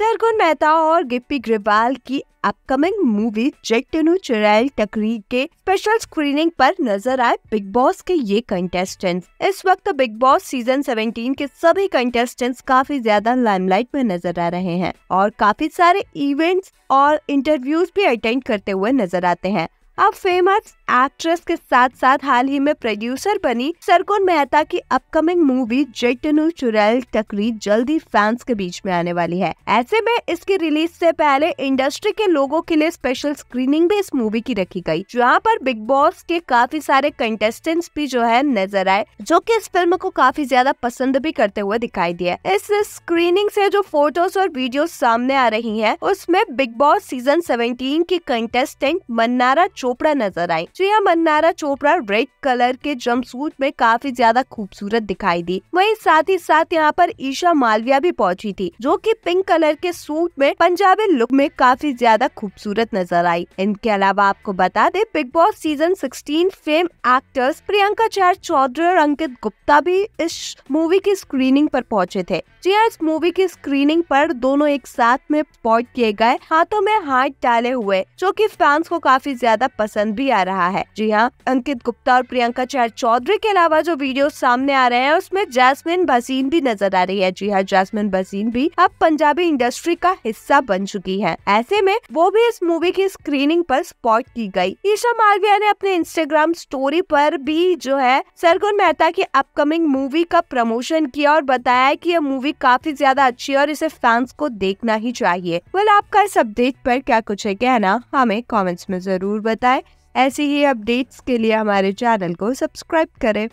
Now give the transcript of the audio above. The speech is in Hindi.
सरगुन मेहता और गिप्पी ग्रेवाल की अपकमिंग मूवी जेटनु चुराल टकरी के स्पेशल स्क्रीनिंग पर नजर आए बिग बॉस के ये कंटेस्टेंट्स इस वक्त बिग बॉस सीजन 17 के सभी कंटेस्टेंट्स काफी ज्यादा लाइमलाइट में नजर आ रहे हैं और काफी सारे इवेंट्स और इंटरव्यूज भी अटेंड करते हुए नजर आते हैं अब फेमस एक्ट्रेस के साथ साथ हाल ही में प्रोड्यूसर बनी सरकुन मेहता की अपकमिंग मूवी जेटनू चुरैल टकरी जल्दी फैंस के बीच में आने वाली है ऐसे में इसके रिलीज से पहले इंडस्ट्री के लोगों के लिए स्पेशल स्क्रीनिंग भी इस मूवी की रखी गई जहां पर बिग बॉस के काफी सारे कंटेस्टेंट्स भी जो है नजर आए जो की इस फिल्म को काफी ज्यादा पसंद भी करते हुए दिखाई दिया इस स्क्रीनिंग से जो फोटोज और वीडियो सामने आ रही है उसमें बिग बॉस सीजन सेवेंटीन की कंटेस्टेंट मन्नारा चोपड़ा नजर आई जिया मन्नारा चोपड़ा रेड कलर के जम्पसूट में काफी ज्यादा खूबसूरत दिखाई दी वहीं साथ ही साथ यहाँ पर ईशा मालविया भी पहुंची थी जो कि पिंक कलर के सूट में पंजाबी लुक में काफी ज्यादा खूबसूरत नजर आई इनके अलावा आपको बता दे Bigg Boss season 16 fame actors Priyanka Chahar Choudhary और अंकित गुप्ता भी इस मूवी की स्क्रीनिंग पर पहुंचे थे जी हाँ, इस मूवी की स्क्रीनिंग पर दोनों एक साथ में पॉइंट किए गए हाथों में हाथ डाले हुए जो कि फैंस को काफी ज्यादा पसंद भी आ रहा है जी हाँ अंकित गुप्ता और प्रियंका चार चौधरी के अलावा जो वीडियो सामने आ रहे हैं उसमें जैस्मिन भसीन भी नजर आ रही है जी हाँ जैस्मिन भसीन भी अब पंजाबी इंडस्ट्री का हिस्सा बन चुकी है ऐसे में वो भी इस मूवी की स्क्रीनिंग पर स्पॉट की गई ईशा मालविया ने अपने इंस्टाग्राम स्टोरी पर भी जो है सरगुन मेहता की अपकमिंग मूवी का प्रमोशन किया और बताया कि यह मूवी काफी ज्यादा अच्छी है और इसे फैंस को देखना ही चाहिए वेल आपका इस अपडेट पर क्या कुछ है कहना हमें कमेंट्स में जरूर बताएं आता है ऐसी ही अपडेट्स के लिए हमारे चैनल को सब्सक्राइब करें